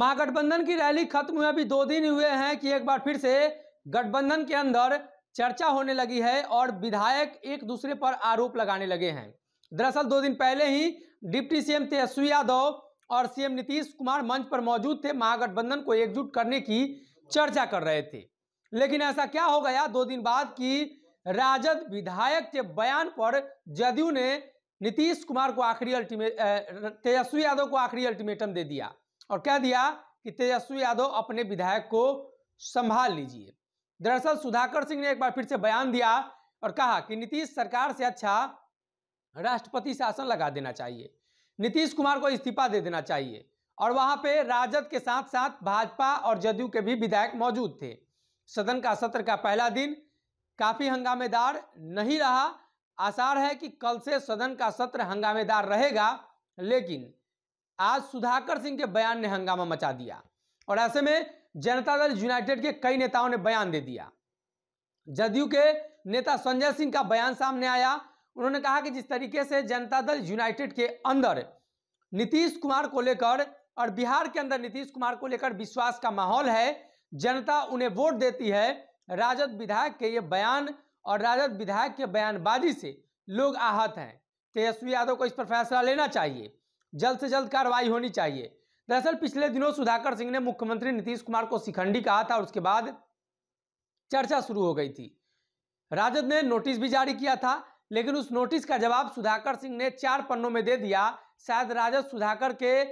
महागठबंधन की रैली खत्म हुए अभी दो दिन हुए हैं कि एक बार फिर से गठबंधन के अंदर चर्चा होने लगी है और विधायक एक दूसरे पर आरोप लगाने लगे हैं दरअसल दो दिन पहले ही डिप्टी सीएम तेजस्वी यादव और सीएम नीतीश कुमार मंच पर मौजूद थे महागठबंधन को एकजुट करने की चर्चा कर रहे थे लेकिन ऐसा क्या हो गया दो दिन बाद कि राजद विधायक के बयान पर जदयू ने नीतीश कुमार को आखिरी अल्टीमेट तेजस्वी यादव को आखिरी अल्टीमेटम दे दिया और कह दिया कि तेजस्वी यादव अपने विधायक को संभाल लीजिए दरअसल सुधाकर सिंह ने एक बार फिर से बयान दिया और कहा कि नीतीश सरकार से अच्छा राष्ट्रपति शासन लगा देना चाहिए नीतीश कुमार को इस्तीफा दे देना चाहिए और वहां पे राजद के साथ साथ भाजपा और जदयू के भी विधायक मौजूद थे सदन का सत्र का पहला दिन काफी हंगामेदार नहीं रहा आसार है कि कल से सदन का सत्र हंगामेदार रहेगा लेकिन आज सुधाकर सिंह के बयान ने हंगामा मचा दिया और ऐसे में जनता दल यूनाइटेड के कई नेताओं ने बयान दे दिया जदयू के नेता संजय सिंह का बयान सामने आया उन्होंने कहा कि जिस तरीके से जनता दल यूनाइटेड के अंदर नीतीश कुमार को लेकर और बिहार के अंदर नीतीश कुमार को लेकर विश्वास का माहौल है जनता उन्हें वोट देती है राजद विधायक के ये बयान और राजद विधायक के बयानबाजी से लोग आहत हैं तेजस्वी यादव को इस पर फैसला लेना चाहिए जल्द से जल्द कार्रवाई होनी चाहिए दरअसल पिछले दिनों सुधाकर सिंह ने मुख्यमंत्री नीतीश कुमार को शिखंडी कहा था और उसके बाद चर्चा शुरू हो गई थी राजद ने नोटिस भी जारी किया था लेकिन उस नोटिस का जवाब सुधाकर सिंह ने चार पन्नों में दे दिया शायद राजद सुधाकर के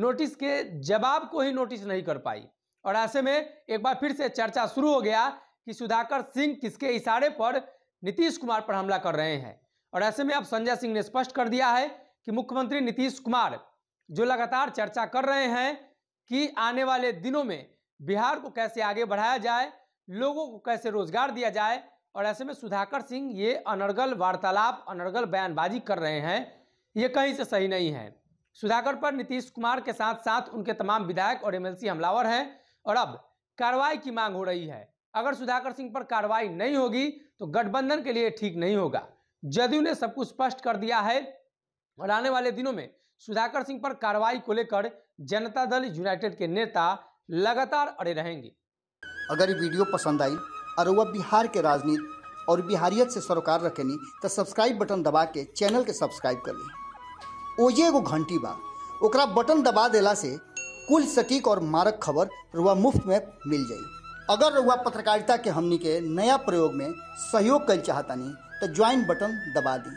नोटिस के जवाब को ही नोटिस नहीं कर पाई और ऐसे में एक बार फिर से चर्चा शुरू हो गया कि सुधाकर सिंह किसके इशारे पर नीतीश कुमार पर हमला कर रहे हैं और ऐसे में अब संजय सिंह ने स्पष्ट कर दिया है कि मुख्यमंत्री नीतीश कुमार जो लगातार चर्चा कर रहे हैं कि आने वाले दिनों में बिहार को कैसे आगे बढ़ाया जाए लोगों को कैसे रोजगार दिया जाए और ऐसे में सुधाकर सिंह ये अनर्गल वार्तालाप अनर्गल बयानबाजी कर रहे हैं ये कहीं से सही नहीं है सुधाकर पर नीतीश कुमार के साथ साथ उनके तमाम विधायक और एमएलसी हमलावर हैं और अब कार्रवाई की मांग हो रही है अगर सुधाकर सिंह पर कार्रवाई नहीं होगी तो गठबंधन के लिए ठीक नहीं होगा जदयू ने सब कुछ स्पष्ट कर दिया है और आने वाले दिनों में सुधाकर सिंह पर कार्रवाई को लेकर जनता दल यूनाइटेड के नेता लगातार अड़े रहेंगे अगर ये वीडियो पसंद आई और वह बिहार के राजनीति और बिहारियत से सरोकार रखेनी तो सब्सक्राइब बटन दबा के चैनल के सब्सक्राइब कर ली ओजे एगो घंटी बा ओकरा बटन दबा दिला से कुल सटीक और मारक खबर रुआ मुफ्त में मिल जाए अगर रुआ पत्रकारिता के हमनी के नया प्रयोग में सहयोग कर चाहतानी तो ज्वाइन बटन दबा दी